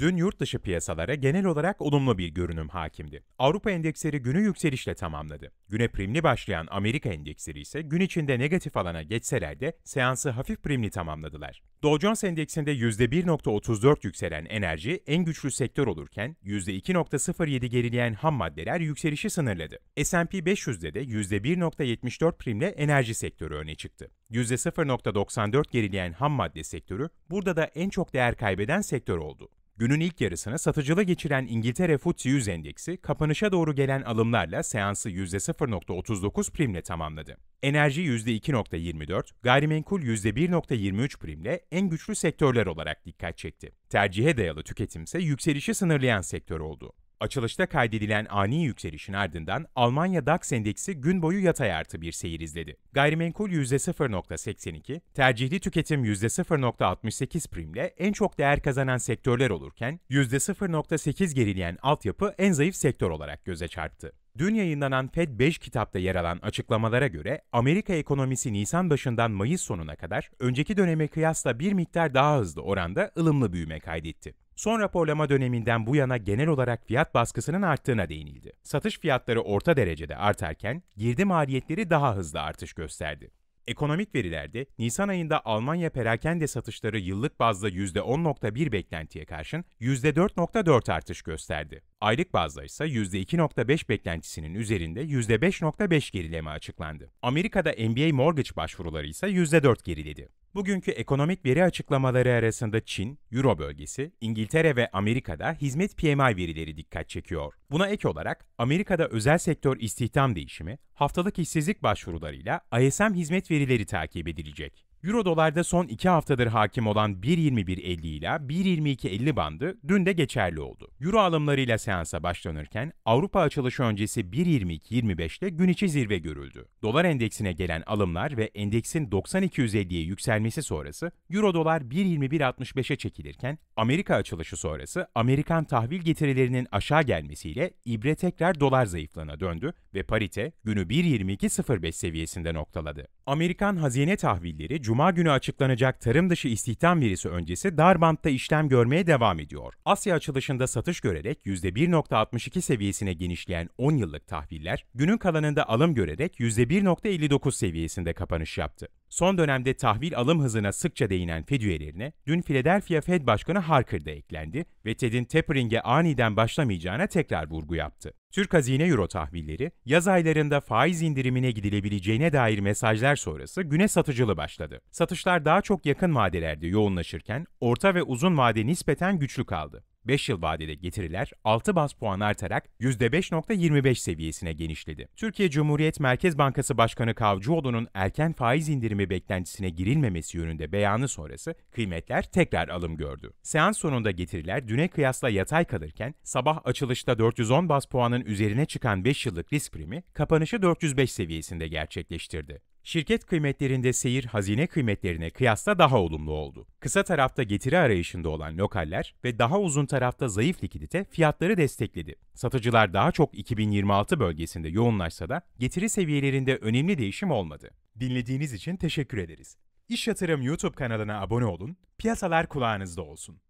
Dün yurt dışı piyasalara genel olarak olumlu bir görünüm hakimdi. Avrupa endeksleri günü yükselişle tamamladı. Güne primli başlayan Amerika endeksleri ise gün içinde negatif alana geçseler de seansı hafif primli tamamladılar. Dow Jones endeksinde %1.34 yükselen enerji en güçlü sektör olurken %2.07 gerileyen ham maddeler yükselişi sınırladı. S&P 500'de de %1.74 primle enerji sektörü öne çıktı. %0.94 gerileyen ham madde sektörü burada da en çok değer kaybeden sektör oldu. Günün ilk yarısını satıcıla geçiren İngiltere FTSE 100 endeksi kapanışa doğru gelen alımlarla seansı %0.39 primle tamamladı. Enerji %2.24, gayrimenkul %1.23 primle en güçlü sektörler olarak dikkat çekti. Tercihe dayalı tüketim ise yükselişi sınırlayan sektör oldu. Açılışta kaydedilen ani yükselişin ardından Almanya DAX endeksi gün boyu yatay artı bir seyir izledi. Gayrimenkul %0.82, tercihli tüketim %0.68 primle en çok değer kazanan sektörler olurken %0.8 gerileyen altyapı en zayıf sektör olarak göze çarptı. Dün yayınlanan Fed 5 kitapta yer alan açıklamalara göre Amerika ekonomisi Nisan başından Mayıs sonuna kadar önceki döneme kıyasla bir miktar daha hızlı oranda ılımlı büyüme kaydetti. Son raporlama döneminden bu yana genel olarak fiyat baskısının arttığına değinildi. Satış fiyatları orta derecede artarken girdi maliyetleri daha hızlı artış gösterdi. Ekonomik verilerde Nisan ayında Almanya perakende satışları yıllık bazda %10.1 beklentiye karşın %4.4 artış gösterdi. Aylık bazda ise %2.5 beklentisinin üzerinde %5.5 gerileme açıklandı. Amerika'da MBA mortgage başvuruları ise %4 geriledi. Bugünkü ekonomik veri açıklamaları arasında Çin, Euro bölgesi, İngiltere ve Amerika'da hizmet PMI verileri dikkat çekiyor. Buna ek olarak Amerika'da özel sektör istihdam değişimi, haftalık işsizlik başvurularıyla ISM hizmet verileri takip edilecek. Euro dolarda son 2 haftadır hakim olan 1.21.50 ile 1.22.50 bandı dün de geçerli oldu. Euro alımlarıyla seansa başlanırken Avrupa açılışı öncesi 1.22.25'te gün içi zirve görüldü. Dolar endeksine gelen alımlar ve endeksin 9250'ye yükselmesi sonrası Euro dolar 1.21.65'e çekilirken Amerika açılışı sonrası Amerikan tahvil getirilerinin aşağı gelmesiyle ibre tekrar dolar zayıflığına döndü ve parite günü 1.22.05 seviyesinde noktaladı. Amerikan hazine tahvilleri Cuma günü açıklanacak tarım dışı istihdam verisi öncesi dar bantta işlem görmeye devam ediyor. Asya açılışında satış görerek %1.62 seviyesine genişleyen 10 yıllık tahviller, günün kalanında alım görerek %1.59 seviyesinde kapanış yaptı. Son dönemde tahvil alım hızına sıkça değinen Fed üyelerine dün Philadelphia Fed Başkanı Harker da eklendi ve Ted'in tapering'e aniden başlamayacağına tekrar vurgu yaptı. Türk Hazine Euro tahvilleri yaz aylarında faiz indirimine gidilebileceğine dair mesajlar sonrası güne satıcılı başladı. Satışlar daha çok yakın vadelerde yoğunlaşırken orta ve uzun vade nispeten güçlü kaldı. 5 yıl vadede getiriler 6 bas puan artarak %5.25 seviyesine genişledi. Türkiye Cumhuriyet Merkez Bankası Başkanı Kavcıoğlu'nun erken faiz indirimi beklentisine girilmemesi yönünde beyanı sonrası kıymetler tekrar alım gördü. Seans sonunda getiriler düne kıyasla yatay kalırken sabah açılışta 410 bas puanın üzerine çıkan 5 yıllık risk primi kapanışı 405 seviyesinde gerçekleştirdi şirket kıymetlerinde seyir hazine kıymetlerine kıyasla daha olumlu oldu. Kısa tarafta getiri arayışında olan lokaller ve daha uzun tarafta zayıf likidite fiyatları destekledi. Satıcılar daha çok 2026 bölgesinde yoğunlaşsa da getiri seviyelerinde önemli değişim olmadı. Dinlediğiniz için teşekkür ederiz. İş Yatırım YouTube kanalına abone olun, piyasalar kulağınızda olsun.